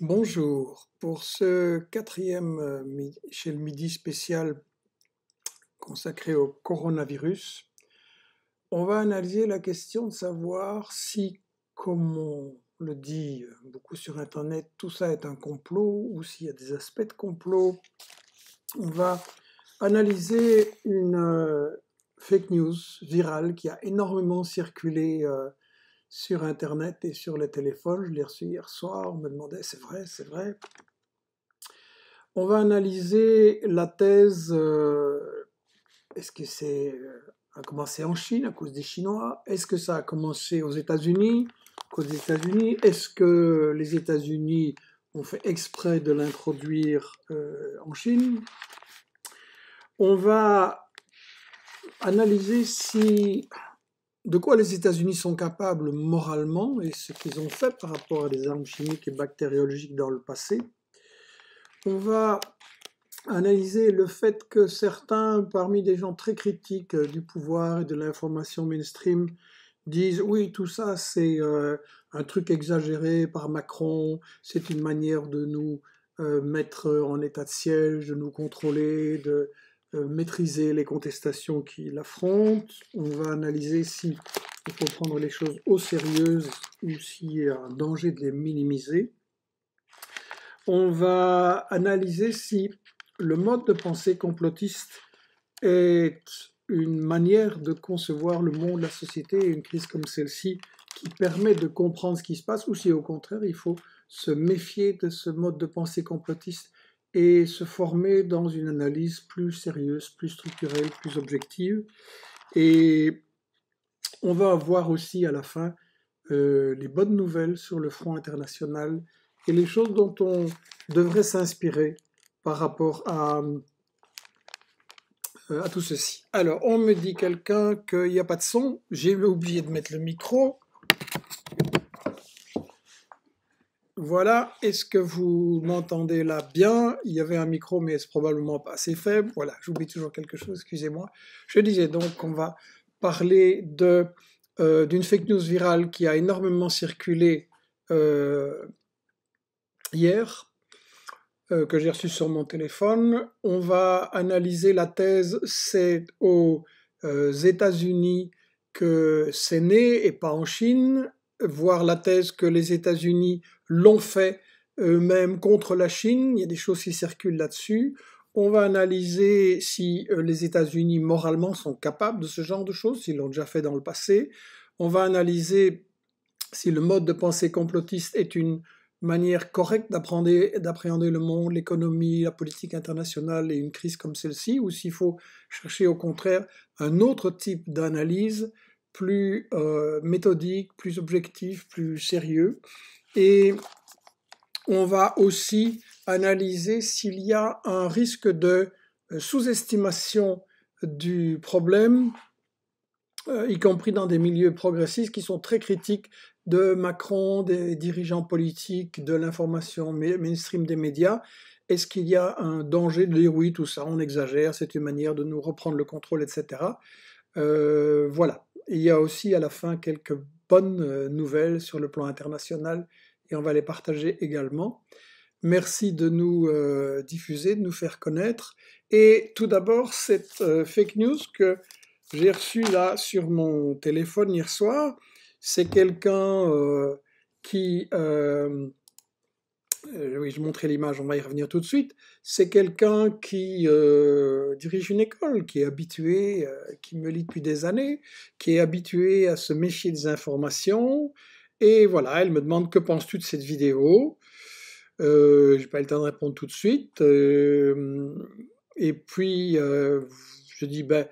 Bonjour. Pour ce quatrième euh, chez le midi spécial consacré au coronavirus, on va analyser la question de savoir si, comme on le dit beaucoup sur Internet, tout ça est un complot ou s'il y a des aspects de complot. On va analyser une euh, fake news virale qui a énormément circulé euh, sur Internet et sur les téléphones, Je l'ai reçu hier soir. On me demandait, c'est vrai, c'est vrai. On va analyser la thèse. Euh, est-ce que c'est euh, a commencé en Chine à cause des Chinois Est-ce que ça a commencé aux États-Unis à États-Unis Est-ce que les États-Unis ont fait exprès de l'introduire euh, en Chine On va analyser si de quoi les États-Unis sont capables moralement et ce qu'ils ont fait par rapport à des armes chimiques et bactériologiques dans le passé. On va analyser le fait que certains parmi des gens très critiques euh, du pouvoir et de l'information mainstream disent oui, tout ça c'est euh, un truc exagéré par Macron, c'est une manière de nous euh, mettre en état de siège, de nous contrôler, de, euh, maîtriser les contestations qui l'affrontent. On va analyser si il faut prendre les choses au sérieux ou s'il y a un danger de les minimiser. On va analyser si le mode de pensée complotiste est une manière de concevoir le monde, la société, et une crise comme celle-ci qui permet de comprendre ce qui se passe, ou si au contraire il faut se méfier de ce mode de pensée complotiste et se former dans une analyse plus sérieuse, plus structurelle, plus objective. Et on va avoir aussi à la fin euh, les bonnes nouvelles sur le front international et les choses dont on devrait s'inspirer par rapport à, euh, à tout ceci. Alors, on me dit quelqu'un qu'il n'y a pas de son. J'ai oublié de mettre le micro. Voilà, est-ce que vous m'entendez là bien Il y avait un micro, mais c'est probablement pas assez faible. Voilà, j'oublie toujours quelque chose, excusez-moi. Je disais donc qu'on va parler euh, d'une fake news virale qui a énormément circulé euh, hier, euh, que j'ai reçue sur mon téléphone. On va analyser la thèse, c'est aux États-Unis que c'est né et pas en Chine, voir la thèse que les États-Unis l'ont fait eux-mêmes contre la Chine. Il y a des choses qui circulent là-dessus. On va analyser si euh, les États-Unis moralement sont capables de ce genre de choses, s'ils l'ont déjà fait dans le passé. On va analyser si le mode de pensée complotiste est une manière correcte d'appréhender le monde, l'économie, la politique internationale et une crise comme celle-ci, ou s'il faut chercher au contraire un autre type d'analyse plus euh, méthodique, plus objectif, plus sérieux et on va aussi analyser s'il y a un risque de euh, sous-estimation du problème, euh, y compris dans des milieux progressistes qui sont très critiques de Macron, des dirigeants politiques, de l'information mainstream des médias. Est-ce qu'il y a un danger de dire oui, tout ça, on exagère, c'est une manière de nous reprendre le contrôle, etc. Euh, voilà. Il y a aussi à la fin quelques bonnes nouvelles sur le plan international et on va les partager également. Merci de nous euh, diffuser, de nous faire connaître. Et tout d'abord, cette euh, fake news que j'ai reçue là sur mon téléphone hier soir, c'est quelqu'un euh, qui... oui, je montrais l'image, on va y revenir tout de suite. C'est quelqu'un qui dirige une école, qui est habitué, qui me lit depuis des années, qui est habitué à se méfier des informations, et voilà, elle me demande que penses-tu de cette vidéo. Euh, n'ai pas eu le temps de répondre tout de suite. Euh, et puis euh, je dis ben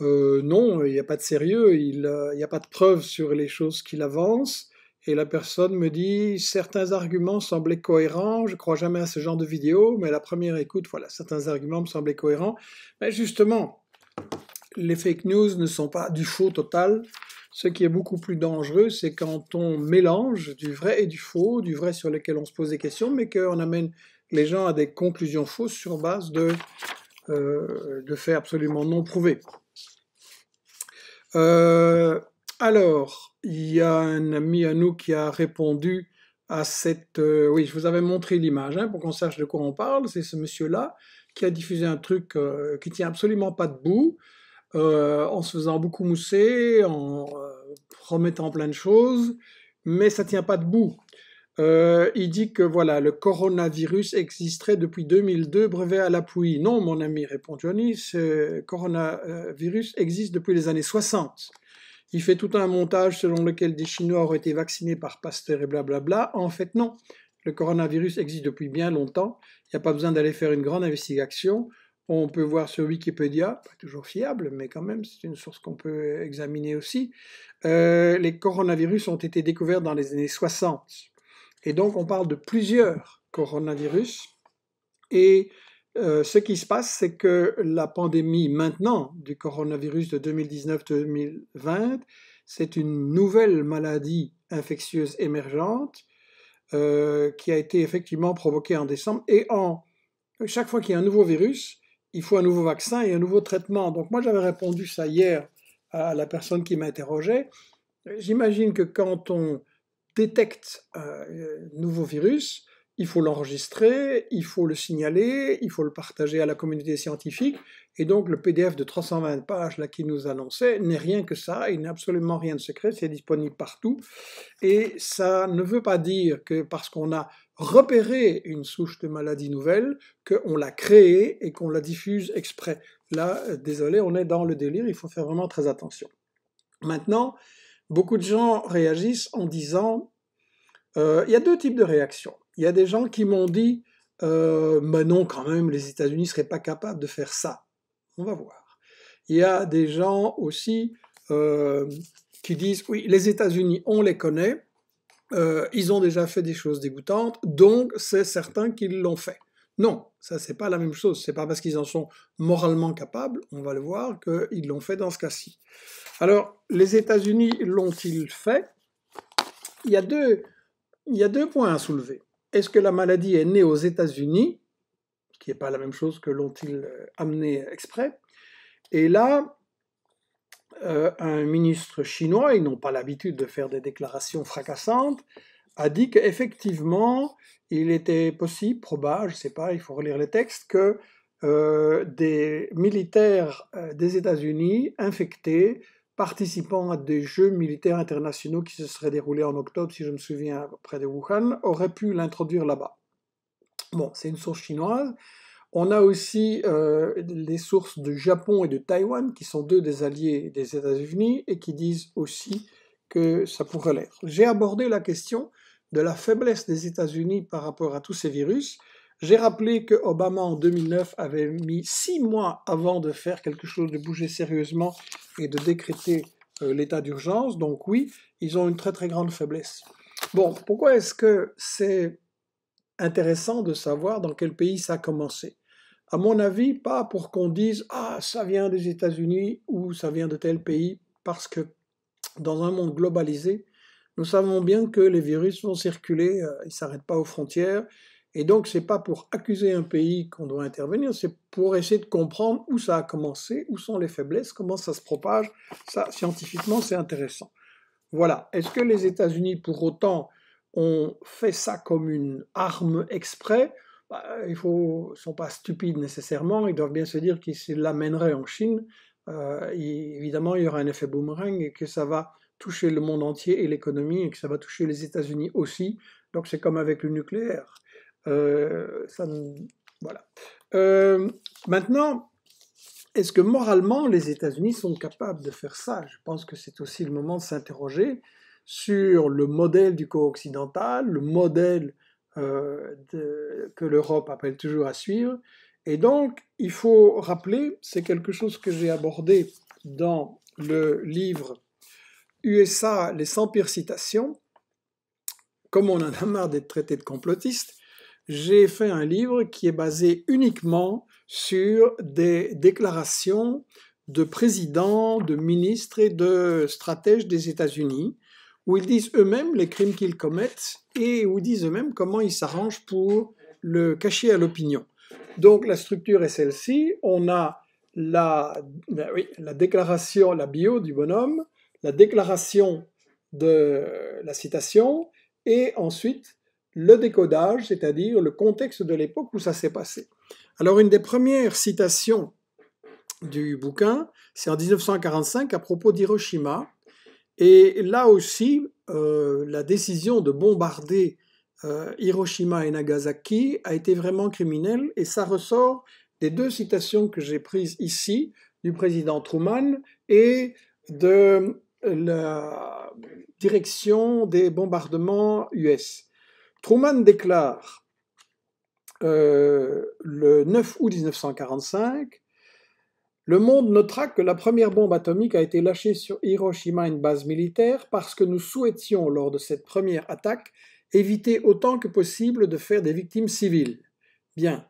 euh, non, il n'y a pas de sérieux, il n'y a pas de preuves sur les choses qu'il avance. Et la personne me dit certains arguments semblaient cohérents, je crois jamais à ce genre de vidéo, mais la première écoute, voilà, certains arguments me semblaient cohérents. Mais ben, justement, les fake news ne sont pas du faux total, ce qui est beaucoup plus dangereux, c'est quand on mélange du vrai et du faux, du vrai sur lequel on se pose des questions, mais qu'on amène les gens à des conclusions fausses sur base de, euh, faits absolument non prouvés. Euh, alors, il y a un ami à nous qui a répondu à cette... Euh, oui, je vous avais montré l'image hein, pour qu'on sache de quoi on parle. C'est ce monsieur-là qui a diffusé un truc qui tient absolument pas debout. Euh, en se faisant beaucoup mousser, en promettant euh, plein de choses, mais ça ne tient pas debout. Euh, il dit que voilà, le coronavirus existerait depuis 2002, brevet à l'appui. Non, mon ami, répond Johnny, ce coronavirus existe depuis les années 60. Il fait tout un montage selon lequel des Chinois auraient été vaccinés par Pasteur et blablabla. En fait, non. Le coronavirus existe depuis bien longtemps. Il n'y a pas besoin d'aller faire une grande investigation. On peut voir sur Wikipédia, pas toujours fiable, mais quand même, c'est une source qu'on peut examiner aussi. Euh, les coronavirus ont été découverts dans les années 60. Et donc, on parle de plusieurs coronavirus. Et euh, ce qui se passe, c'est que la pandémie maintenant du coronavirus de 2019-2020, c'est une nouvelle maladie infectieuse émergente euh, qui a été effectivement provoquée en décembre. Et en, chaque fois qu'il y a un nouveau virus, il faut un nouveau vaccin et un nouveau traitement. Donc moi j'avais répondu ça hier à la personne qui m'interrogeait. J'imagine que quand on détecte un euh, nouveau virus, il faut l'enregistrer, il faut le signaler, il faut le partager à la communauté scientifique. Et donc le PDF de 320 pages là qui nous annonçait n'est rien que ça, il n'est absolument rien de secret, c'est disponible partout. Et ça ne veut pas dire que parce qu'on a repérer une souche de maladie nouvelle, qu'on l'a créée et qu'on la diffuse exprès. Là, euh, désolé, on est dans le délire, il faut faire vraiment très attention. Maintenant, beaucoup de gens réagissent en disant, euh, il y a deux types de réactions. Il y a des gens qui m'ont dit, euh, mais non, quand même, les États-Unis ne seraient pas capables de faire ça. On va voir. Il y a des gens aussi euh, qui disent, oui, les États-Unis, on les connaît, euh, ils ont déjà fait des choses dégoûtantes, donc c'est certain qu'ils l'ont fait. Non, ça c'est pas la même chose. C'est pas parce qu'ils en sont moralement capables, on va le voir, qu'ils l'ont fait dans ce cas-ci. Alors, les États-Unis l'ont-ils fait il y, a deux, il y a deux points à soulever. Est-ce que la maladie est née aux États-Unis, ce qui n'est pas la même chose que l'ont-ils euh, amené exprès Et là, euh, un ministre chinois, ils n'ont pas l'habitude de faire des déclarations fracassantes, a dit qu'effectivement, il était possible, probable, je ne sais pas, il faut relire les textes, que euh, des militaires euh, des États-Unis infectés participant à des jeux militaires internationaux qui se seraient déroulés en octobre, si je me souviens, près de Wuhan, auraient pu l'introduire là-bas. Bon, c'est une source chinoise, on a aussi euh, les sources du Japon et de Taïwan, qui sont deux des alliés des États-Unis, et qui disent aussi que ça pourrait l'être. J'ai abordé la question de la faiblesse des États-Unis par rapport à tous ces virus. J'ai rappelé que Obama en 2009 avait mis six mois avant de faire quelque chose, de bouger sérieusement et de décréter euh, l'état d'urgence. Donc oui, ils ont une très très grande faiblesse. Bon, pourquoi est-ce que c'est intéressant de savoir dans quel pays ça a commencé à mon avis, pas pour qu'on dise Ah, ça vient des États-Unis ou ça vient de tel pays, parce que dans un monde globalisé, nous savons bien que les virus vont circuler, euh, ils ne s'arrêtent pas aux frontières. Et donc, ce n'est pas pour accuser un pays qu'on doit intervenir, c'est pour essayer de comprendre où ça a commencé, où sont les faiblesses, comment ça se propage. Ça, scientifiquement, c'est intéressant. Voilà. Est-ce que les États-Unis, pour autant, ont fait ça comme une arme exprès bah, ils ne sont pas stupides nécessairement, ils doivent bien se dire qu'ils l'amèneraient en Chine, euh, évidemment, il y aura un effet boomerang et que ça va toucher le monde entier et l'économie et que ça va toucher les États-Unis aussi. Donc c'est comme avec le nucléaire. Euh, ça, voilà. Euh, maintenant, est-ce que moralement les États-Unis sont capables de faire ça Je pense que c'est aussi le moment de s'interroger sur le modèle du co-occidental, le modèle euh, que l'Europe appelle toujours à suivre. Et donc, il faut rappeler, c'est quelque chose que j'ai abordé dans le livre USA, les 100 pires citations. Comme on en a marre d'être traité de complotiste, j'ai fait un livre qui est basé uniquement sur des déclarations de présidents, de ministres et de stratèges des États-Unis où ils disent eux-mêmes les crimes qu'ils commettent et où ils disent eux-mêmes comment ils s'arrangent pour le cacher à l'opinion. Donc la structure est celle-ci. On a la, ben oui, la, déclaration, la bio du bonhomme, la déclaration de la citation, et ensuite le décodage, c'est-à-dire le contexte de l'époque où ça s'est passé. Alors une des premières citations du bouquin, c'est en 1945 à propos d'Hiroshima, et là aussi, euh, la décision de bombarder euh, Hiroshima et Nagasaki a été vraiment criminelle et ça ressort des deux citations que j'ai prises ici du président Truman et de la direction des bombardements US. Truman déclare euh, le 9 août 1945 le monde notera que la première bombe atomique a été lâchée sur Hiroshima, une base militaire, parce que nous souhaitions, lors de cette première attaque, éviter autant que possible de faire des victimes civiles. Bien,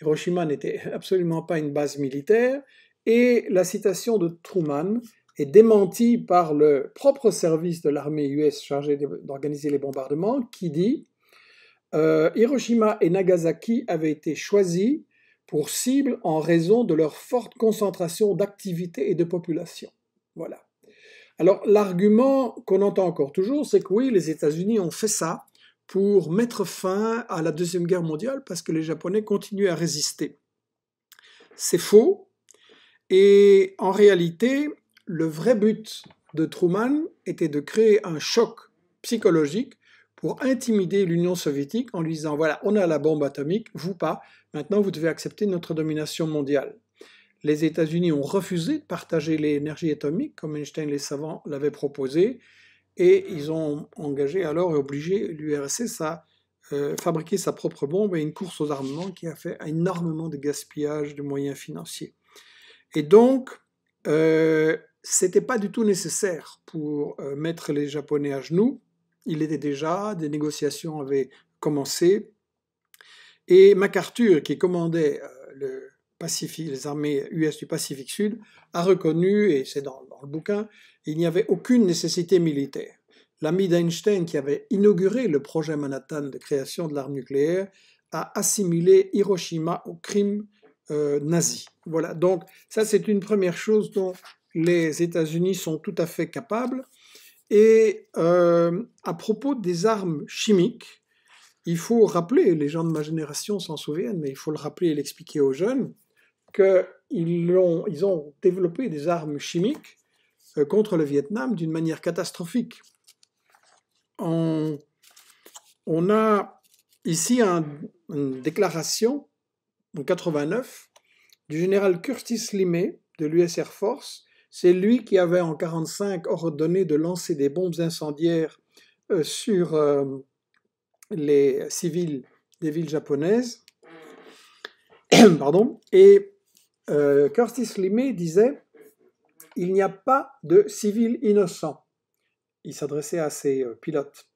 Hiroshima n'était absolument pas une base militaire, et la citation de Truman est démentie par le propre service de l'armée US chargé d'organiser les bombardements, qui dit euh, Hiroshima et Nagasaki avaient été choisis pour cible en raison de leur forte concentration d'activités et de population. Voilà. Alors l'argument qu'on entend encore toujours, c'est que oui, les États-Unis ont fait ça pour mettre fin à la Deuxième Guerre mondiale parce que les Japonais continuaient à résister. C'est faux. Et en réalité, le vrai but de Truman était de créer un choc psychologique pour intimider l'Union soviétique en lui disant voilà, on a la bombe atomique, vous pas, maintenant vous devez accepter notre domination mondiale. Les États-Unis ont refusé de partager l'énergie atomique, comme Einstein les savants l'avaient proposé, et ils ont engagé alors et obligé l'URSS à euh, fabriquer sa propre bombe et une course aux armements qui a fait énormément de gaspillage de moyens financiers. Et donc, euh, c'était pas du tout nécessaire pour euh, mettre les Japonais à genoux il était déjà, des négociations avaient commencé, et MacArthur, qui commandait euh, les armées US du Pacifique Sud, a reconnu, et c'est dans, le bouquin, il n'y avait aucune nécessité militaire. L'ami d'Einstein, qui avait inauguré le projet Manhattan de création de l'arme nucléaire, a assimilé Hiroshima au crime euh, nazi. Voilà, donc ça c'est une première chose dont les États-Unis sont tout à fait capables. Et euh, à propos des armes chimiques, il faut rappeler, les gens de ma génération s'en souviennent, mais il faut le rappeler et l'expliquer aux jeunes, qu'ils ont, ils ont développé des armes chimiques euh, contre le Vietnam d'une manière catastrophique. On, a ici une déclaration en 89 du général Curtis Limay de l'US Air Force c'est lui qui avait en 1945 ordonné de lancer des bombes incendiaires euh, sur euh, les civils des villes japonaises. Pardon. Et euh, Curtis Limé disait Il n'y a pas de civils innocents. Il s'adressait à ses pilotes.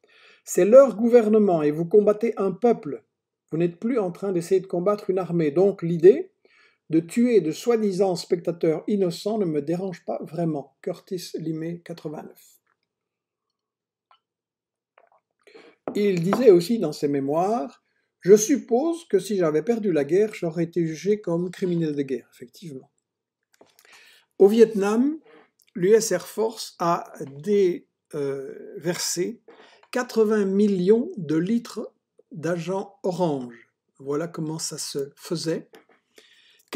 C'est leur gouvernement et vous combattez un peuple. Vous n'êtes plus en train d'essayer de combattre une armée. Donc l'idée, de tuer de soi-disant spectateurs innocents ne me dérange pas vraiment. Curtis Limé, 89. Il disait aussi dans ses mémoires Je suppose que si j'avais perdu la guerre, j'aurais été jugé comme criminel de guerre, effectivement. Au Vietnam, l'US Air Force a déversé 80 millions de litres d'agent orange. Voilà comment ça se faisait.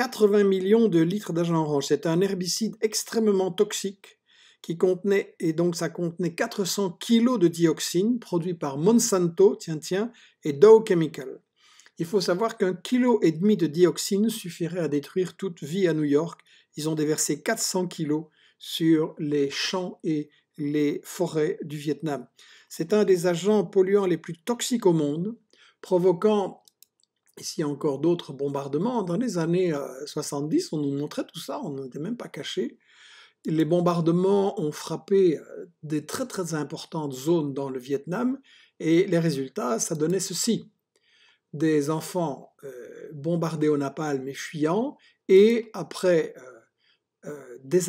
80 millions de litres d'agent orange. C'est un herbicide extrêmement toxique qui contenait, et donc ça contenait 400 kilos de dioxine produit par Monsanto, tiens tiens, et Dow Chemical. Il faut savoir qu'un kilo et demi de dioxine suffirait à détruire toute vie à New York. Ils ont déversé 400 kilos sur les champs et les forêts du Vietnam. C'est un des agents polluants les plus toxiques au monde, provoquant Ici, y a encore d'autres bombardements, dans les années 70, euh, on nous montrait tout ça, on n'était même pas caché. Les bombardements ont frappé euh, des très très importantes zones dans le Vietnam et les résultats, ça donnait ceci. Des enfants euh, bombardés au napalm et fuyants, et après des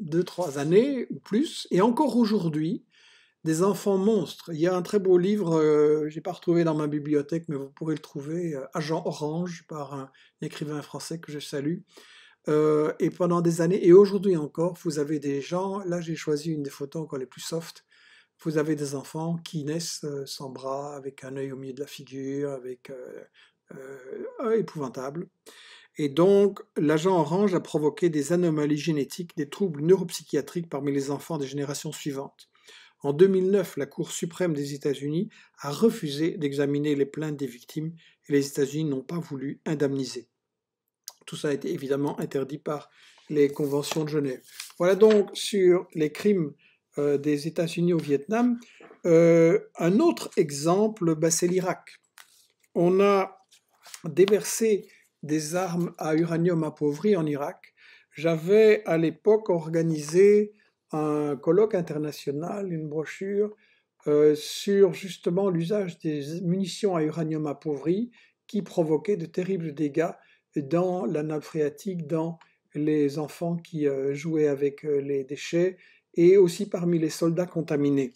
deux, trois années ou plus, et encore aujourd'hui, des enfants monstres. Il y a un très beau livre, euh, j'ai pas retrouvé dans ma bibliothèque, mais vous pourrez le trouver, euh, Agent Orange, par un, écrivain français que je salue. Euh, et pendant des années, et aujourd'hui encore, vous avez des gens, là j'ai choisi une des photos encore les plus soft, vous avez des enfants qui naissent sans bras, avec un œil au milieu de la figure, avec épouvantable. Et donc, l'agent orange a provoqué des anomalies génétiques, des troubles neuropsychiatriques parmi les enfants des générations suivantes. En 2009, la Cour suprême des États-Unis a refusé d'examiner les plaintes des victimes et les États-Unis n'ont pas voulu indemniser. Tout ça a été évidemment interdit par les conventions de Genève. Voilà donc sur les crimes euh, des États-Unis au Vietnam. Euh, un autre exemple, bah, c'est l'Irak. On a déversé des armes à uranium appauvri en Irak. J'avais à l'époque organisé un colloque international, une brochure euh, sur justement l'usage des munitions à uranium appauvri qui provoquaient de terribles dégâts dans la nappe phréatique, dans les enfants qui euh, jouaient avec euh, les déchets et aussi parmi les soldats contaminés.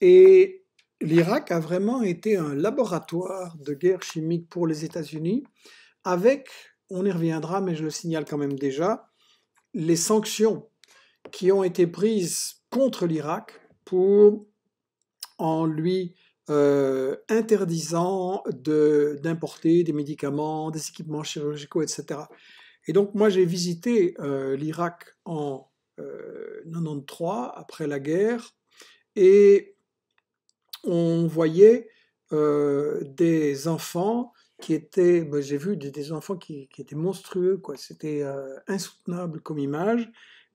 Et l'Irak a vraiment été un laboratoire de guerre chimique pour les États-Unis avec, on y reviendra, mais je le signale quand même déjà, les sanctions qui ont été prises contre l'Irak pour, en lui euh, interdisant d'importer des médicaments, des équipements chirurgicaux, etc. Et donc moi j'ai visité euh, l'Irak en euh, 93, après la guerre, et on voyait euh, des enfants qui étaient, ben, j'ai vu des, enfants qui, qui, étaient monstrueux, quoi. C'était insoutenable comme image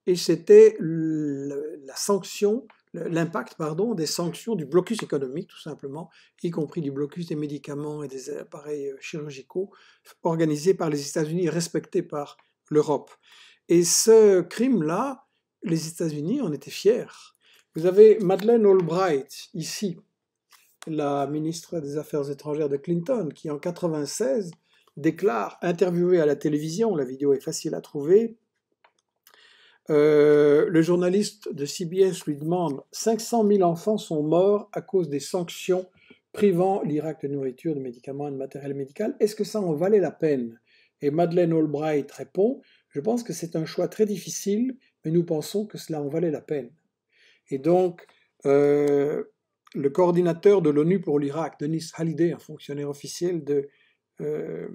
et c'était la sanction, l'impact pardon, des sanctions du blocus économique tout simplement, y compris du blocus des médicaments et des appareils euh, chirurgicaux organisés par les États-Unis et respectés par l'Europe. Et ce crime-là, les États-Unis en étaient fiers. Vous avez Madeleine Albright ici, la ministre des Affaires étrangères de Clinton, qui en 1996 déclare, interviewée à la télévision, la vidéo est facile à trouver, euh, le journaliste de CBS lui demande 500 000 enfants sont morts à cause des sanctions privant l'Irak de nourriture, de médicaments et de matériel médical. Est-ce que ça en valait la peine Et Madeleine Albright répond Je pense que c'est un choix très difficile, mais nous pensons que cela en valait la peine. Et donc, euh, le coordinateur de l'ONU pour l'Irak, Denis Hallyday, un fonctionnaire officiel de euh,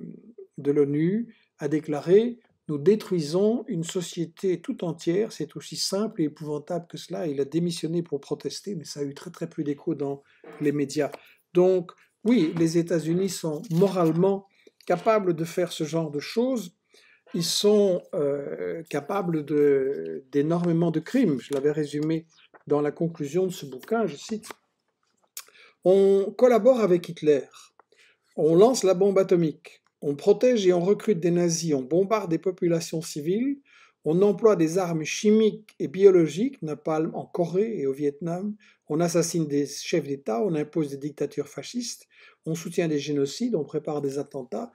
l'ONU, a déclaré nous détruisons une société tout entière, c'est aussi simple et épouvantable que cela. Il a démissionné pour protester, mais ça a eu très très peu d'écho dans les médias. Donc oui, les États-Unis sont moralement capables de faire ce genre de choses. Ils sont euh, capables d'énormément de crimes. Je l'avais résumé dans la conclusion de ce bouquin, je cite. On collabore avec Hitler. On lance la bombe atomique. On protège et on recrute des nazis, on bombarde des populations civiles, on emploie des armes chimiques et biologiques, napalm en Corée et au Vietnam, on assassine des chefs d'État, on impose des dictatures fascistes, on soutient des génocides, on prépare des attentats.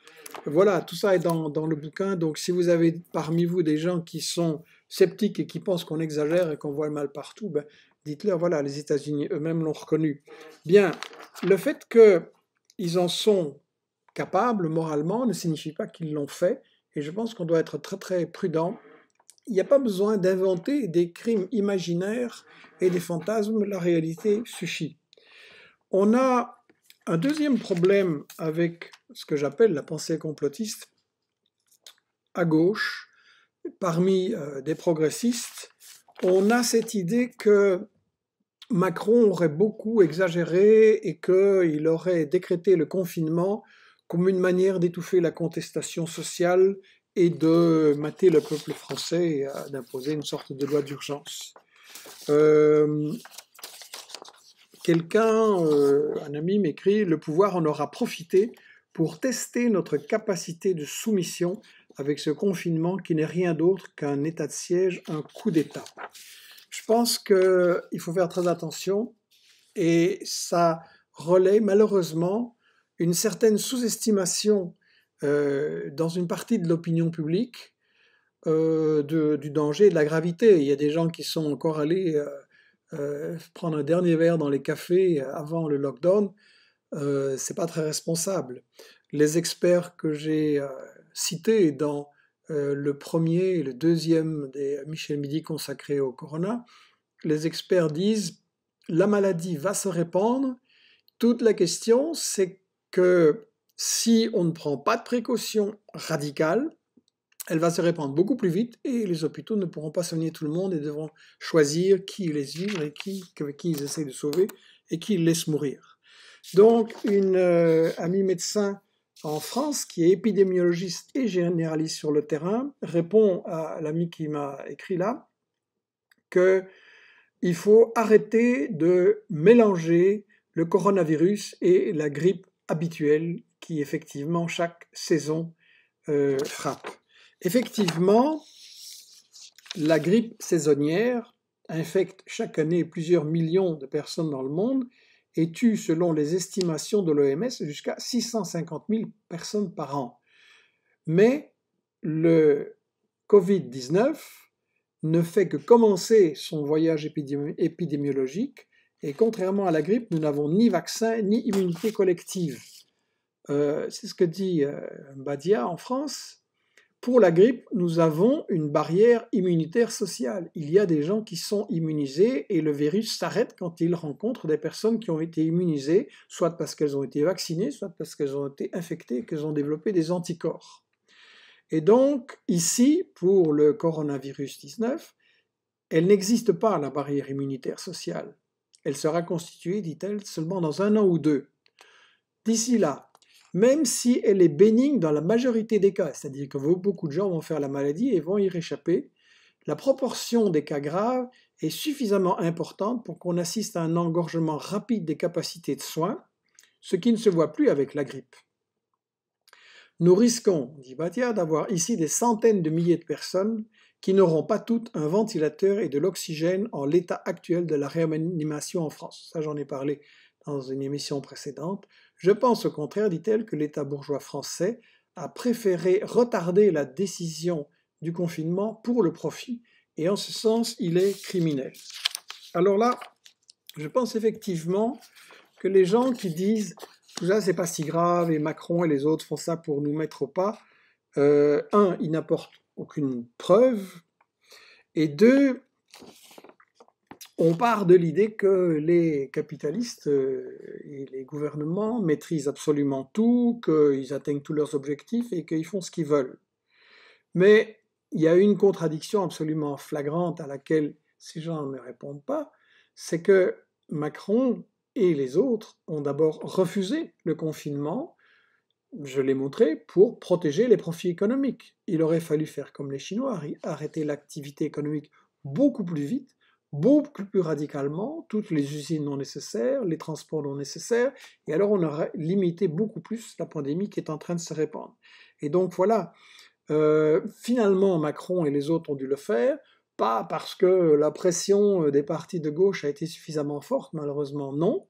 Voilà, tout ça est dans, le bouquin. Donc si vous avez parmi vous des gens qui sont sceptiques et qui pensent qu'on exagère et qu'on voit le mal partout, ben, dites-leur, voilà, les États-Unis eux-mêmes l'ont reconnu. Bien, le fait qu'ils en sont Capable moralement ne signifie pas qu'ils l'ont fait. Et je pense qu'on doit être très très prudent. Il n'y a pas besoin d'inventer des crimes imaginaires et des fantasmes, la réalité suffit. On a un deuxième problème avec ce que j'appelle la pensée complotiste à gauche, parmi euh, des progressistes, on a cette idée que Macron aurait beaucoup exagéré et qu'il aurait décrété le confinement comme une manière d'étouffer la contestation sociale et de mater le peuple français et d'imposer une sorte de loi d'urgence. Euh, quelqu'un, euh, un ami m'écrit, le pouvoir en aura profité pour tester notre capacité de soumission avec ce confinement qui n'est rien d'autre qu'un état de siège, un coup d'État. Je pense qu'il faut faire très attention et ça relaie malheureusement une certaine sous-estimation euh, dans une partie de l'opinion publique euh, du danger et de la gravité. Il y a des gens qui sont encore allés euh, prendre un dernier verre dans les cafés avant le lockdown. c'est pas très responsable. Les experts que j'ai cités dans le premier et le deuxième des Michel Midi consacrés au corona, les experts disent la maladie va se répandre. Toute la question, c'est que si on ne prend pas de précautions radicales, elle va se répandre beaucoup plus vite et les hôpitaux ne pourront pas soigner tout le monde et devront choisir qui les et qui, qui ils essayent de sauver et qui les laissent mourir. Donc, une euh, amie médecin en France, qui est épidémiologiste et généraliste sur le terrain, répond à l'ami qui m'a écrit là que il faut arrêter de mélanger le coronavirus et la grippe habituel qui effectivement chaque saison euh, frappe. Effectivement, la grippe saisonnière infecte chaque année plusieurs millions de personnes dans le monde et tue, selon les estimations de l'OMS, jusqu'à 650 000 personnes par an. Mais le Covid-19 ne fait que commencer son voyage épidémiologique et contrairement à la grippe, nous n'avons ni vaccin ni immunité collective. Euh, c'est ce que dit euh, Badia en France. Pour la grippe, nous avons une barrière immunitaire sociale. Il y a des gens qui sont immunisés et le virus s'arrête quand il rencontre des personnes qui ont été immunisées, soit parce qu'elles ont été vaccinées, soit parce qu'elles ont été infectées et qu'elles ont développé des anticorps. Et donc, ici, pour le coronavirus 19, elle n'existe pas, la barrière immunitaire sociale. Elle sera constituée, dit-elle, seulement dans un an ou deux. D'ici là, même si elle est bénigne dans la majorité des cas, c'est-à-dire que beaucoup de gens vont faire la maladie et vont y réchapper, la proportion des cas graves est suffisamment importante pour qu'on assiste à un engorgement rapide des capacités de soins, ce qui ne se voit plus avec la grippe. Nous risquons, dit Batia, d'avoir ici des centaines de milliers de personnes qui n'auront pas toutes un ventilateur et de l'oxygène en l'état actuel de la réanimation en France. Ça, j'en ai parlé dans une émission précédente. Je pense au contraire, dit-elle, que l'État bourgeois français a préféré retarder la décision du confinement pour le profit, et en ce sens, il est criminel. Alors là, je pense effectivement que les gens qui disent tout ça, c'est pas si grave, et Macron et les autres font ça pour nous mettre au pas, euh, un, ils n'apportent aucune preuve, et deux, on part de l'idée que les capitalistes euh, et les gouvernements maîtrisent absolument tout, qu'ils atteignent tous leurs objectifs et qu'ils font ce qu'ils veulent. Mais il y a une contradiction absolument flagrante à laquelle ces gens ne répondent pas, c'est que Macron et les autres ont d'abord refusé le confinement je l'ai montré, pour protéger les profits économiques. Il aurait fallu faire comme les Chinois, arrêter l'activité économique beaucoup plus vite, beaucoup plus radicalement, toutes les usines non nécessaires, les transports non nécessaires, et alors on aurait limité beaucoup plus la pandémie qui est en train de se répandre. Et donc voilà, euh, finalement Macron et les autres ont dû le faire, pas parce que la pression euh, des partis de gauche a été suffisamment forte, malheureusement non,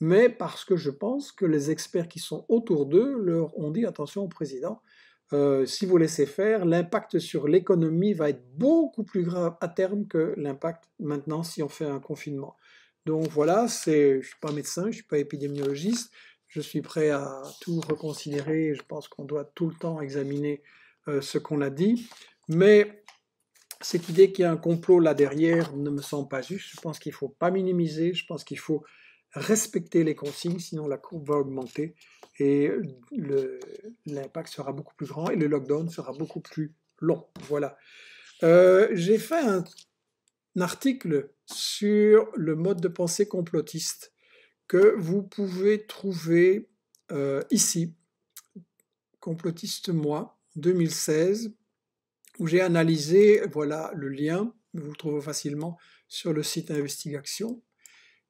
mais parce que je pense que les experts qui sont autour d'eux leur ont dit attention au président, euh, si vous laissez faire, l'impact sur l'économie va être beaucoup plus grave à terme que l'impact maintenant si on fait un confinement. Donc voilà, je ne suis pas médecin, je ne suis pas épidémiologiste, je suis prêt à tout reconsidérer, je pense qu'on doit tout le temps examiner euh, ce qu'on a dit, mais cette idée qu'il y a un complot là derrière ne me semble pas juste, je pense qu'il ne faut pas minimiser, je pense qu'il faut respecter les consignes, sinon la courbe va augmenter et l'impact sera beaucoup plus grand et le lockdown sera beaucoup plus long. Voilà. Euh, j'ai fait un, article sur le mode de pensée complotiste que vous pouvez trouver euh, ici, Complotiste Moi, 2016, où j'ai analysé, voilà le lien, vous le trouvez facilement sur le site Investigation,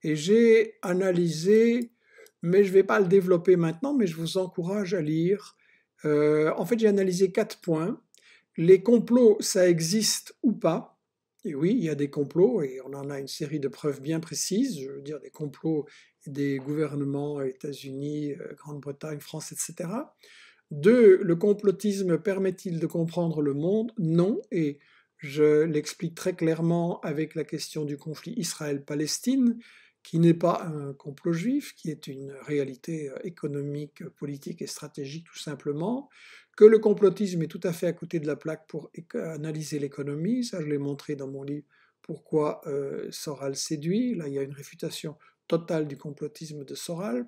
et j'ai analysé, mais je ne vais pas le développer maintenant, mais je vous encourage à lire. Euh, en fait, j'ai analysé quatre points. Les complots, ça existe ou pas Et oui, il y a des complots, et on en a une série de preuves bien précises, je veux dire des complots des gouvernements États-Unis, euh, Grande-Bretagne, France, etc. Deux, le complotisme permet-il de comprendre le monde Non, et je l'explique très clairement avec la question du conflit Israël-Palestine qui n'est pas un complot juif, qui est une réalité euh, économique, politique et stratégique tout simplement, que le complotisme est tout à fait à côté de la plaque pour analyser l'économie, ça je l'ai montré dans mon livre Pourquoi euh, Soral séduit, là il y a une réfutation totale du complotisme de Soral,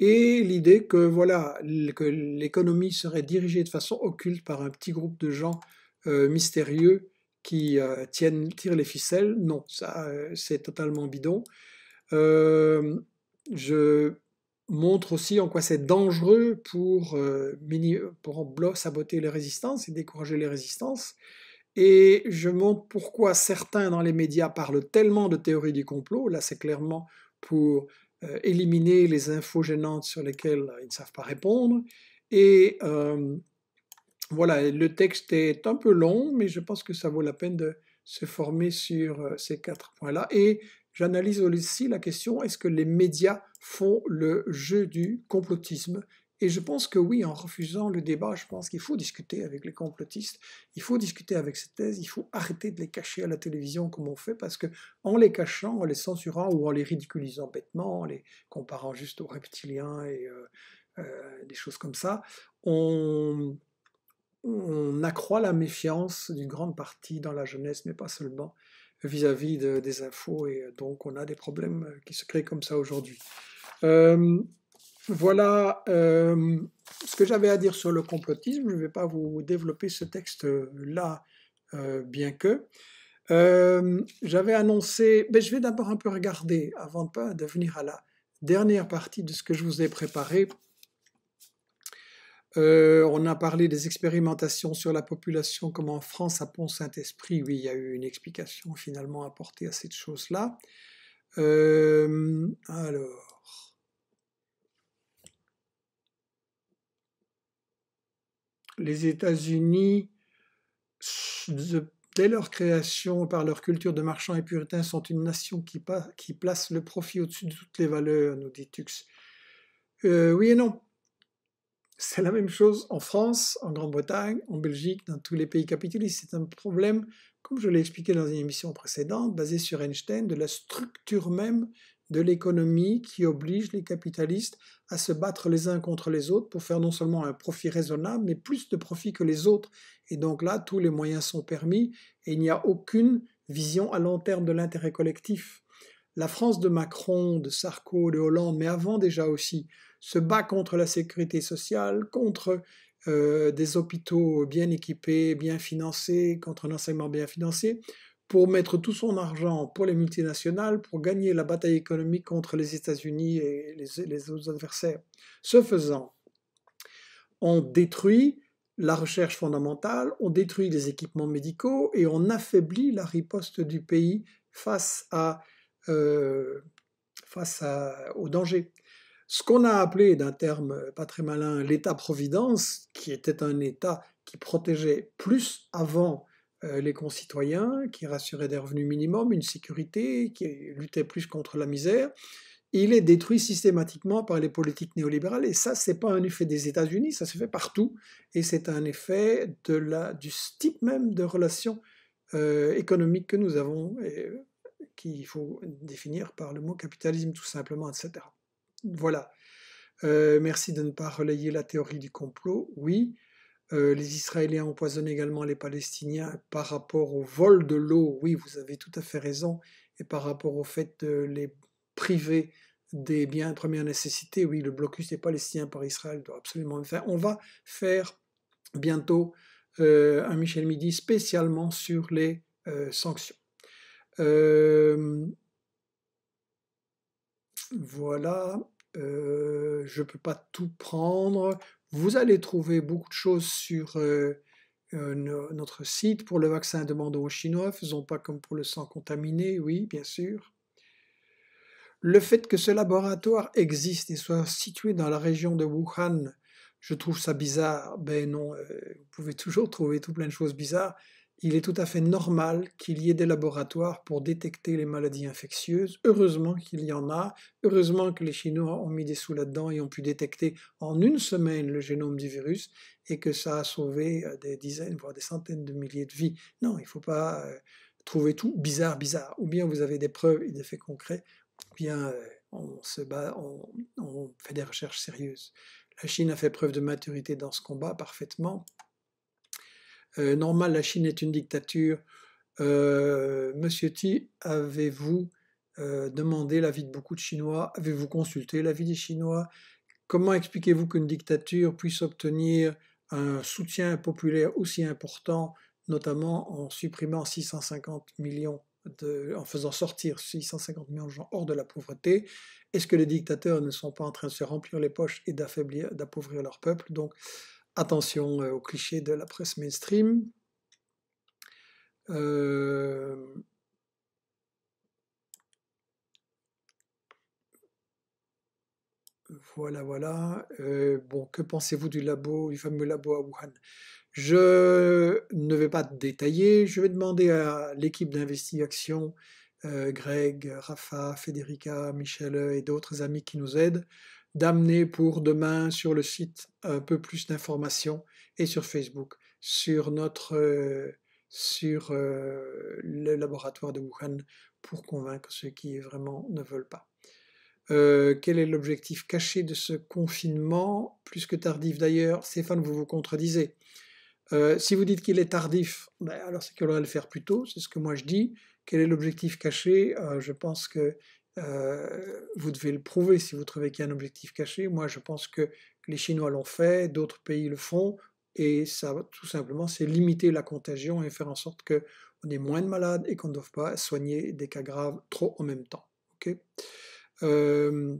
et l'idée que voilà que l'économie serait dirigée de façon occulte par un petit groupe de gens euh, mystérieux qui euh, tiennent, tirent les ficelles. Non, ça, euh, c'est totalement bidon. Euh, je montre aussi en quoi c'est dangereux pour, mini, pour bloc, saboter les résistances et décourager les résistances. Et je montre pourquoi certains dans les médias parlent tellement de théorie du complot. Là, c'est clairement pour éliminer les infos gênantes sur lesquelles ils ne savent pas répondre. Et voilà, le texte est un peu long, mais je pense que ça vaut la peine de se former sur euh, ces quatre points-là. Et j'analyse aussi la question, est-ce que les médias font le jeu du complotisme et je pense que oui, en refusant le débat, je pense qu'il faut discuter avec les complotistes, il faut discuter avec ces thèses, il faut arrêter de les cacher à la télévision comme on fait, parce que en les cachant, en les censurant ou en les ridiculisant bêtement, en les comparant juste aux reptiliens et euh, euh, des choses comme ça, on, on accroît la méfiance d'une grande partie dans la jeunesse, mais pas seulement, vis-à-vis des infos, et euh, donc on a des problèmes euh, qui se créent comme ça aujourd'hui. Euh, voilà ce que j'avais à dire sur le complotisme. Je ne vais pas vous développer ce texte-là, bien que. j'avais annoncé, mais je vais d'abord un peu regarder, avant de venir à la dernière partie de ce que je vous ai préparé, euh, on a parlé des expérimentations sur la population, comme en France à Pont-Saint-Esprit, oui, il y a eu une explication finalement apportée à cette chose-là. Euh, alors. Les États-Unis, dès leur création, par leur culture de marchands et puritains, sont une nation qui, place le profit au-dessus de toutes les valeurs, nous dit Tux. Euh, oui et non. C'est la même chose en France, en Grande-Bretagne, en Belgique, dans tous les pays capitalistes. C'est un problème, comme je l'ai expliqué dans une émission précédente, basé sur Einstein, de la structure même de l'économie qui oblige les capitalistes à se battre les uns contre les autres pour faire non seulement un profit raisonnable, mais plus de profit que les autres. Et donc là, tous les moyens sont permis et il n'y a aucune vision à long terme de l'intérêt collectif la France de Macron, de Sarko, de Hollande, mais avant déjà aussi, se bat contre la sécurité sociale, contre euh, des hôpitaux bien équipés, bien financés, contre un enseignement bien financé, pour mettre tout son argent pour les multinationales, pour gagner la bataille économique contre les États-Unis et les, autres adversaires. Ce faisant, on détruit la recherche fondamentale, on détruit les équipements médicaux et on affaiblit la riposte du pays face à euh, face à, au danger. Ce qu'on a appelé d'un terme pas très malin l'État-providence, qui était un État qui protégeait plus avant euh, les concitoyens, qui rassurait des revenus minimums, une sécurité, qui luttait plus contre la misère, il est détruit systématiquement par les politiques néolibérales. Et ça, c'est pas un effet des États-Unis, ça se fait partout. Et c'est un effet de la, du type même de relations euh, économiques que nous avons. Et qu'il faut définir par le mot capitalisme tout simplement, etc. Voilà. Euh, merci de ne pas relayer la théorie du complot. Oui, euh, les Israéliens empoisonnent également les Palestiniens par rapport au vol de l'eau. Oui, vous avez tout à fait raison. Et par rapport au fait de les priver des biens de première nécessité, oui, le blocus des Palestiniens par Israël doit absolument le faire. On va faire bientôt euh, un Michel Midi spécialement sur les sanctions. Euh, voilà, euh, je ne peux pas tout prendre. Vous allez trouver beaucoup de choses sur euh, notre site. Pour le vaccin, demandons aux Chinois, faisons pas comme pour le sang contaminé, oui, bien sûr. Le fait que ce laboratoire existe et soit situé dans la région de Wuhan, je trouve ça bizarre. Ben non, vous pouvez toujours trouver tout plein de choses bizarres il est tout à fait normal qu'il y ait des laboratoires pour détecter les maladies infectieuses. Heureusement qu'il y en a. Heureusement que les Chinois ont mis des sous là-dedans et ont pu détecter en une semaine le génome du virus et que ça a sauvé euh, des dizaines, voire des centaines de milliers de vies. Non, il ne faut pas euh, trouver tout bizarre, bizarre. Ou bien vous avez des preuves et des faits concrets, ou bien euh, on, se bat, on fait des recherches sérieuses. La Chine a fait preuve de maturité dans ce combat parfaitement. Euh, normal, la Chine est une dictature. Euh, Monsieur Ti, avez-vous euh, demandé l'avis de beaucoup de Chinois Avez-vous consulté l'avis des Chinois Comment expliquez-vous qu'une dictature puisse obtenir un soutien populaire aussi important, notamment en supprimant 650 millions de, en faisant sortir 650 millions de gens hors de la pauvreté, est-ce que les dictateurs ne sont pas en train de se remplir les poches et d'affaiblir, d'appauvrir leur peuple Donc, attention euh, aux clichés de la presse mainstream. Euh, voilà, voilà. Euh, bon, que pensez-vous du labo, du fameux labo à Wuhan Je ne vais pas détailler, je vais demander à l'équipe d'investigation, Greg, Rafa, Federica, Michel et d'autres amis qui nous aident, d'amener pour demain sur le site un peu plus d'informations et sur Facebook sur notre euh, sur euh, le laboratoire de Wuhan pour convaincre ceux qui vraiment ne veulent pas. Euh, quel est l'objectif caché de ce confinement Plus que tardif d'ailleurs, Stéphane, vous vous contredisez. si vous dites qu'il est tardif, ben, alors c'est qu'il aurait le faire plus tôt, c'est ce que moi je dis. Quel est l'objectif caché Je pense que euh, vous devez le prouver si vous trouvez qu'il y a un objectif caché. Moi, je pense que les Chinois l'ont fait, d'autres pays le font, et ça, tout simplement, c'est limiter la contagion et faire en sorte qu'on ait moins de malades et qu'on ne doive pas soigner des cas graves trop en même temps. OK euh,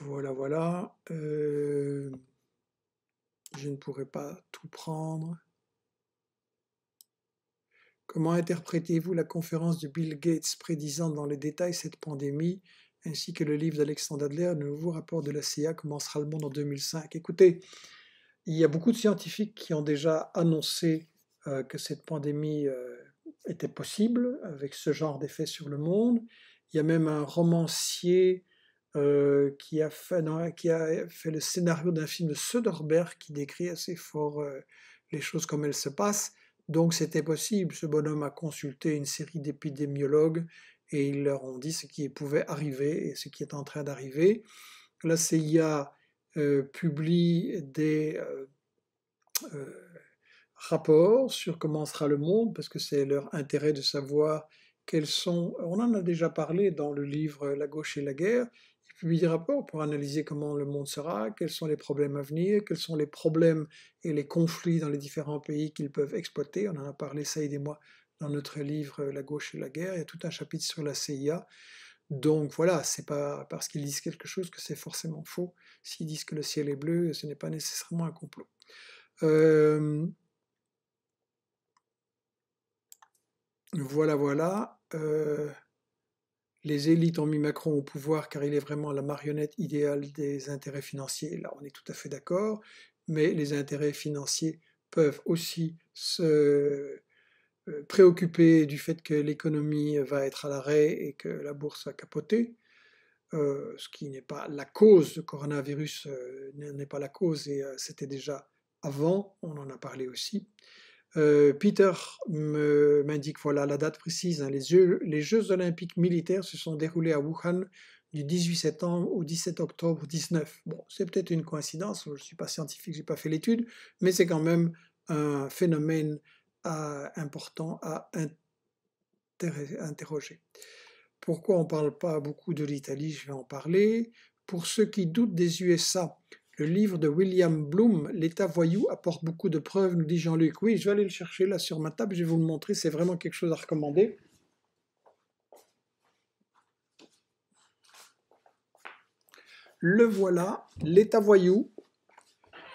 Voilà, voilà. Euh, je ne pourrais pas tout prendre. Comment interprétez-vous la conférence de Bill Gates prédisant dans les détails cette pandémie, ainsi que le livre d'Alexandre Adler, le nouveau rapport de la CIA commencera le monde en 2005 Écoutez, il y a beaucoup de scientifiques qui ont déjà annoncé euh, que cette pandémie euh, était possible, avec ce genre d'effet sur le monde. Il y a même un romancier euh, qui, a fait, le scénario d'un film de Söderberg qui décrit assez fort les choses comme elles se passent. Donc c'était possible, ce bonhomme a consulté une série d'épidémiologues et ils leur ont dit ce qui pouvait arriver et ce qui est en train d'arriver. La CIA euh, publie des euh, euh, rapports sur comment sera le monde, parce que c'est leur intérêt de savoir quels sont, on en a déjà parlé dans le livre La gauche et la guerre, publie des rapports pour analyser comment le monde sera, quels sont les problèmes à venir, quels sont les problèmes et les conflits dans les différents pays qu'ils peuvent exploiter. On en a parlé, ça et des mois, dans notre livre La gauche et la guerre. Il y a tout un chapitre sur la CIA. Donc voilà, c'est pas parce qu'ils disent quelque chose que c'est forcément faux. S'ils disent que le ciel est bleu, ce n'est pas nécessairement un complot. Euh, voilà, voilà. Euh, les élites ont mis Macron au pouvoir car il est vraiment la marionnette idéale des intérêts financiers. Là, on est tout à fait d'accord. Mais les intérêts financiers peuvent aussi se euh, préoccuper du fait que l'économie va être à l'arrêt et que la bourse va capoter, euh, ce qui n'est pas la cause, le coronavirus euh, n'est pas la cause et c'était déjà avant, on en a parlé aussi. Euh, Peter m'indique voilà la date précise. Hein, les, Jeux, les, Jeux, olympiques militaires se sont déroulés à Wuhan du 18 septembre au 17 octobre 19. Bon, c'est peut-être une coïncidence, je ne suis pas scientifique, je n'ai pas fait l'étude, mais c'est quand même un phénomène euh, important à interroger. Pourquoi on ne parle pas beaucoup de l'Italie Je vais en parler. Pour ceux qui doutent des USA, le livre de William Bloom, L'État voyou, apporte beaucoup de preuves, nous dit Jean-Luc. Oui, je vais aller le chercher là sur ma table, je vais vous le montrer, c'est vraiment quelque chose à recommander. Le voilà, L'État voyou.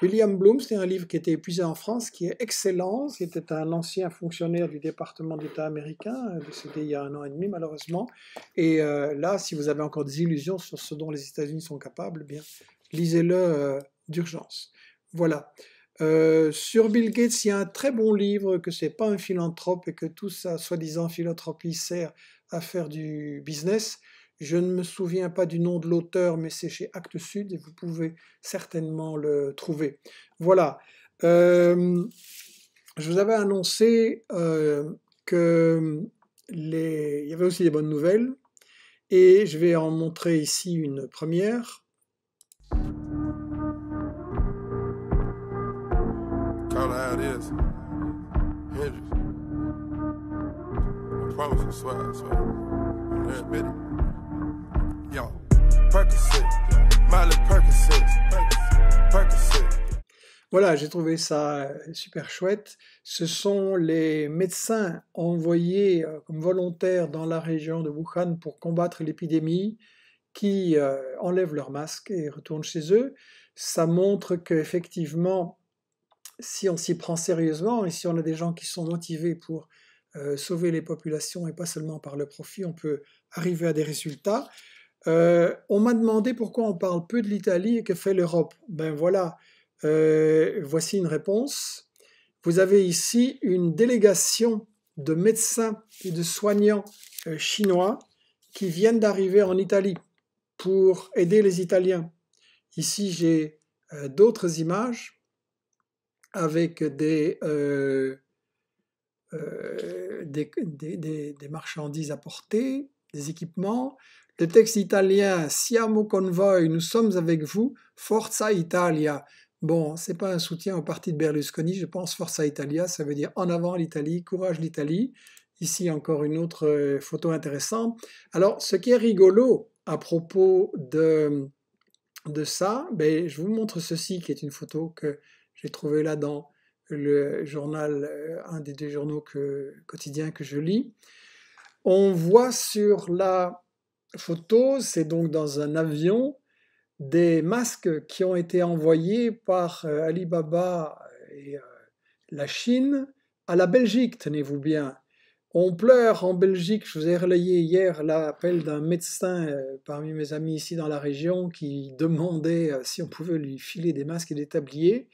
William Bloom, c'est un livre qui était épuisé en France, qui est excellent. C'était un ancien fonctionnaire du département d'État américain, euh, décédé il y a un an et demi malheureusement. Et euh, là, si vous avez encore des illusions sur ce dont les États-Unis sont capables, eh bien lisez-le euh, d'urgence. Voilà. Euh, sur Bill Gates, il y a un très bon livre que ce n'est pas un philanthrope et que tout ça, soi-disant philanthropie sert à faire du business. Je ne me souviens pas du nom de l'auteur, mais c'est chez Actes Sud et vous pouvez certainement le trouver. Voilà. Euh, je vous avais annoncé euh, que il y avait aussi des bonnes nouvelles et je vais en montrer ici une première. Voilà, j'ai trouvé ça euh, super chouette. Ce sont les médecins envoyés euh, comme volontaires dans la région de Wuhan pour combattre l'épidémie qui euh, enlèvent leur masques et retournent chez eux. Ça montre qu'effectivement, si on s'y prend sérieusement et si on a des gens qui sont motivés pour euh, sauver les populations et pas seulement par le profit, on peut arriver à des résultats. Euh, on m'a demandé pourquoi on parle peu de l'Italie et que fait l'Europe. Ben voilà, euh, voici une réponse. Vous avez ici une délégation de médecins et de soignants chinois qui viennent d'arriver en Italie pour aider les Italiens. Ici, j'ai d'autres images avec euh, euh, des, marchandises à des équipements. Le texte italien Siamo convoy, nous sommes avec vous, Forza Italia. Bon, c'est pas un soutien au parti de Berlusconi, je pense Forza Italia, ça veut dire en avant l'Italie, courage l'Italie. Ici encore une autre euh, photo intéressante. Alors, ce qui est rigolo à propos de, de ça, ben, je vous montre ceci qui est une photo que j'ai trouvé là dans le journal, euh, un des deux journaux quotidiens que je lis. On voit sur la photo, c'est donc dans un avion, des masques qui ont été envoyés par euh, Alibaba euh, et la Chine à la Belgique, tenez-vous bien. On pleure en Belgique, je vous ai relayé hier l'appel d'un médecin parmi mes amis ici dans la région qui demandait si on pouvait lui filer des masques et des tabliers.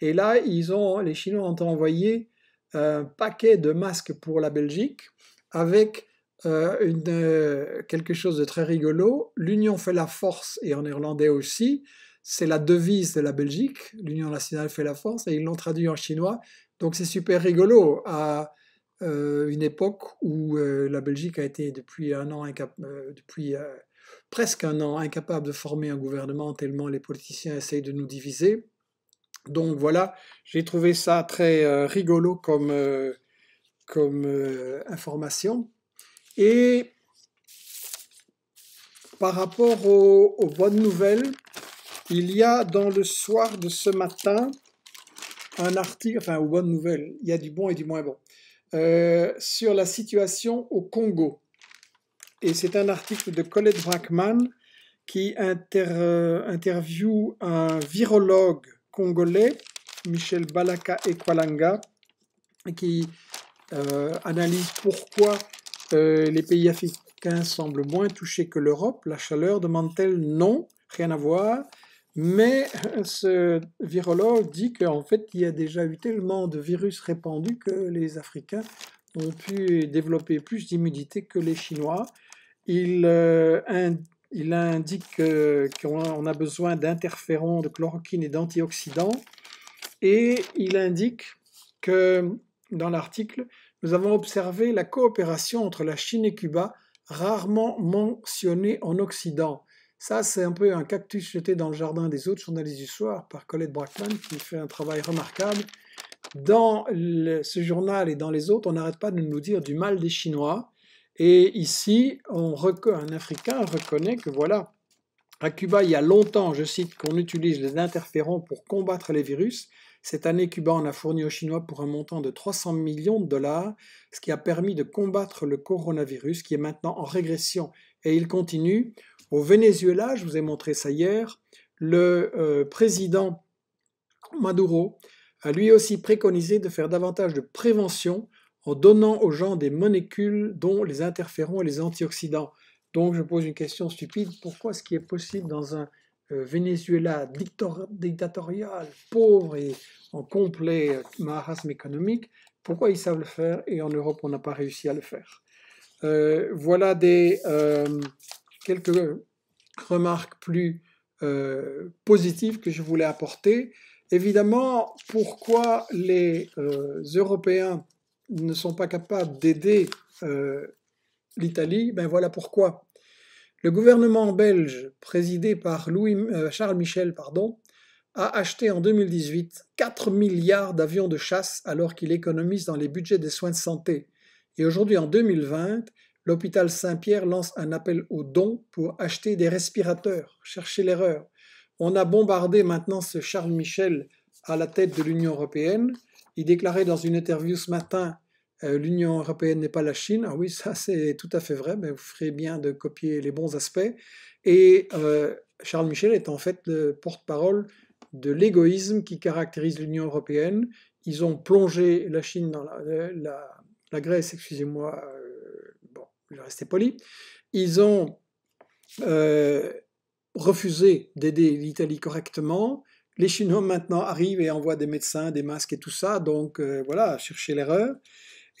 Et là, les Chinois ont envoyé un paquet de masques pour la Belgique avec euh, euh, quelque chose de très rigolo. L'union fait la force, et en irlandais aussi, c'est la devise de la Belgique, l'union nationale fait la force, et ils l'ont traduit en chinois. Donc c'est super rigolo à euh, une époque où la Belgique a été depuis un an, depuis presque un an, incapable de former un gouvernement tellement les politiciens essayent de nous diviser. Donc voilà, j'ai trouvé ça très euh, rigolo comme, euh, euh, information. Et par rapport aux, bonnes nouvelles, il y a dans le soir de ce matin un article, enfin aux bonnes nouvelles, il y a du bon et du moins bon, sur la situation au Congo. Et c'est un article de Colette Brackman qui interviewe un virologue congolais, Michel Balaka et Ekwalanga, qui euh, analyse pourquoi euh, les pays africains semblent moins touchés que l'Europe. La chaleur, demande-t-elle Non, rien à voir. Mais euh, ce virologue dit qu'en fait, il y a déjà eu tellement de virus répandus que les Africains ont pu développer plus d'immunité que les Chinois. Il il indique qu'on a besoin d'interférons, de chloroquine et d'antioxydants. Et il indique que, dans l'article, nous avons observé la coopération entre la Chine et Cuba, rarement mentionnée en Occident. Ça, c'est un peu un cactus jeté dans le jardin des autres journalistes du soir par Colette Brackman, qui fait un travail remarquable. Dans ce journal et dans les autres, on n'arrête pas de nous dire du mal des Chinois. Et ici, un Africain reconnaît que voilà, à Cuba, il y a longtemps, je cite, qu'on utilise les interférons pour combattre les virus. Cette année, Cuba en a fourni aux Chinois pour un montant de 300 millions de dollars, ce qui a permis de combattre le coronavirus qui est maintenant en régression. Et il continue. Au Venezuela, je vous ai montré ça hier, le euh, président Maduro a lui aussi préconisé de faire davantage de prévention en donnant aux gens des molécules dont les interférons et les antioxydants. Donc je pose une question stupide, pourquoi ce qui est possible dans un euh, Venezuela dictatorial, pauvre et en complet euh, marasme économique, pourquoi ils savent le faire et en Europe on n'a pas réussi à le faire euh, Voilà des, quelques remarques plus positives que je voulais apporter. Évidemment, pourquoi les Européens ne sont pas capables d'aider euh, l'Italie, ben voilà pourquoi. Le gouvernement belge, présidé par Louis, euh, Charles Michel, pardon, a acheté en 2018 4 milliards d'avions de chasse alors qu'il économise dans les budgets des soins de santé. Et aujourd'hui, en 2020, l'hôpital Saint-Pierre lance un appel aux dons pour acheter des respirateurs. Cherchez l'erreur. On a bombardé maintenant ce Charles Michel à la tête de l'Union européenne il déclarait dans une interview ce matin euh, L'Union européenne n'est pas la Chine. Ah oui, ça c'est tout à fait vrai, mais vous ferez bien de copier les bons aspects. Et euh, Charles Michel est en fait le porte-parole de l'égoïsme qui caractérise l'Union européenne. Ils ont plongé la Chine dans la, Grèce, excusez-moi, euh, bon, je vais rester poli. Ils ont refusé d'aider l'Italie correctement. Les Chinois maintenant arrivent et envoient des médecins, des masques et tout ça, donc euh, voilà, chercher l'erreur.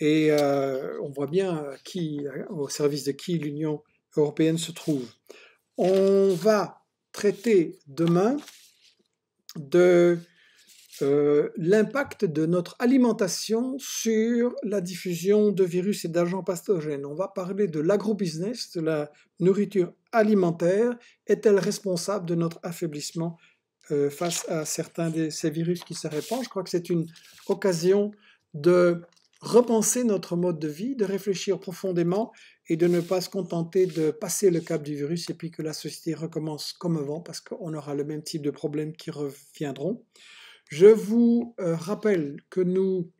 Et euh, on voit bien euh, qui, au service de qui l'Union européenne se trouve. On va traiter demain de l'impact de notre alimentation sur la diffusion de virus et d'agents pathogènes. On va parler de l'agrobusiness, de la nourriture alimentaire. Est-elle responsable de notre affaiblissement euh, face à certains de ces virus qui se répandent. Je crois que c'est une occasion de repenser notre mode de vie, de réfléchir profondément et de ne pas se contenter de passer le cap du virus et puis que la société recommence comme avant parce qu'on aura le même type de problèmes qui reviendront. Je vous euh, rappelle que nous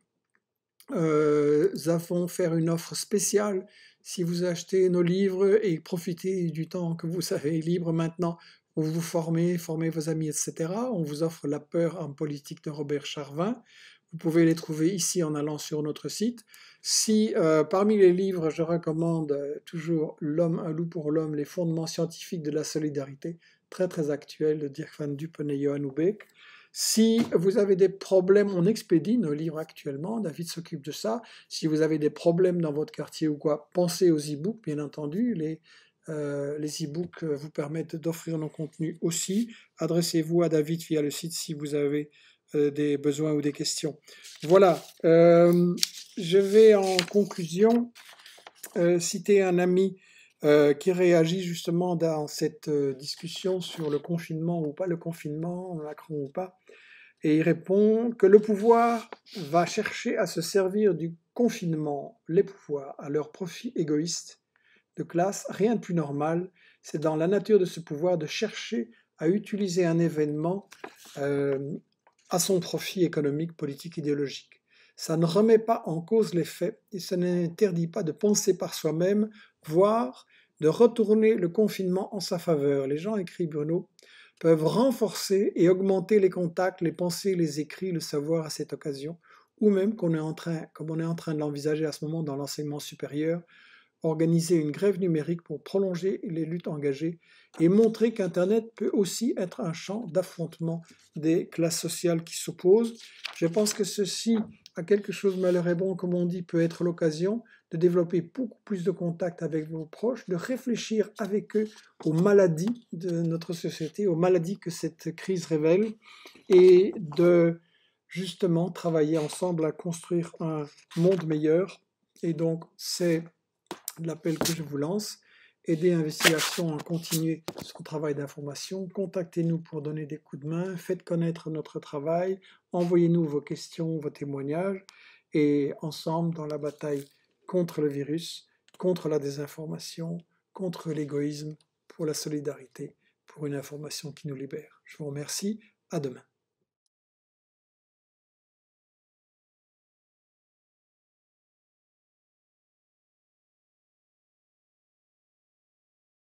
euh, avons fait une offre spéciale si vous achetez nos livres et profitez du temps que vous savez libre maintenant vous vous formez, formez vos amis, etc. On vous offre La peur en politique de Robert Charvin. Vous pouvez les trouver ici en allant sur notre site. Si euh, parmi les livres, je recommande euh, toujours L'homme, un loup pour l'homme, les fondements scientifiques de la solidarité, très très actuel de Dirk van Dupen et Johan Houbeck. Si vous avez des problèmes, on expédie nos livres actuellement, David s'occupe de ça. Si vous avez des problèmes dans votre quartier ou quoi, pensez aux e-books, bien entendu. Les, euh, les e-books euh, vous permettent d'offrir nos contenus aussi. Adressez-vous à David via le site si vous avez euh, des besoins ou des questions. Voilà, je vais en conclusion citer un ami qui réagit justement dans cette discussion sur le confinement ou pas le confinement, Macron ou pas. Et il répond que le pouvoir va chercher à se servir du confinement, les pouvoirs, à leur profit égoïste classe, rien de plus normal. C'est dans la nature de ce pouvoir de chercher à utiliser un événement euh, à son profit économique, politique, idéologique. Ça ne remet pas en cause les faits et ça n'interdit pas de penser par soi-même, voire de retourner le confinement en sa faveur. Les gens, écrit Bruno, peuvent renforcer et augmenter les contacts, les pensées, les écrits, le savoir à cette occasion, ou même qu'on est en train, comme on est en train de l'envisager à ce moment dans l'enseignement supérieur, organiser une grève numérique pour prolonger les luttes engagées et montrer qu'Internet peut aussi être un champ d'affrontement des classes sociales qui s'opposent. Je pense que ceci, à quelque chose malheur et bon, comme on dit, peut être l'occasion de développer beaucoup plus de contacts avec vos proches, de réfléchir avec eux aux maladies de notre société, aux maladies que cette crise révèle, et de justement travailler ensemble à construire un monde meilleur. Et donc, c'est l'appel que je vous lance. Aidez Investigation à continuer son travail d'information. Contactez-nous pour donner des coups de main. Faites connaître notre travail. Envoyez-nous vos questions, vos témoignages. Et ensemble, dans la bataille contre le virus, contre la désinformation, contre l'égoïsme, pour la solidarité, pour une information qui nous libère. Je vous remercie. À demain.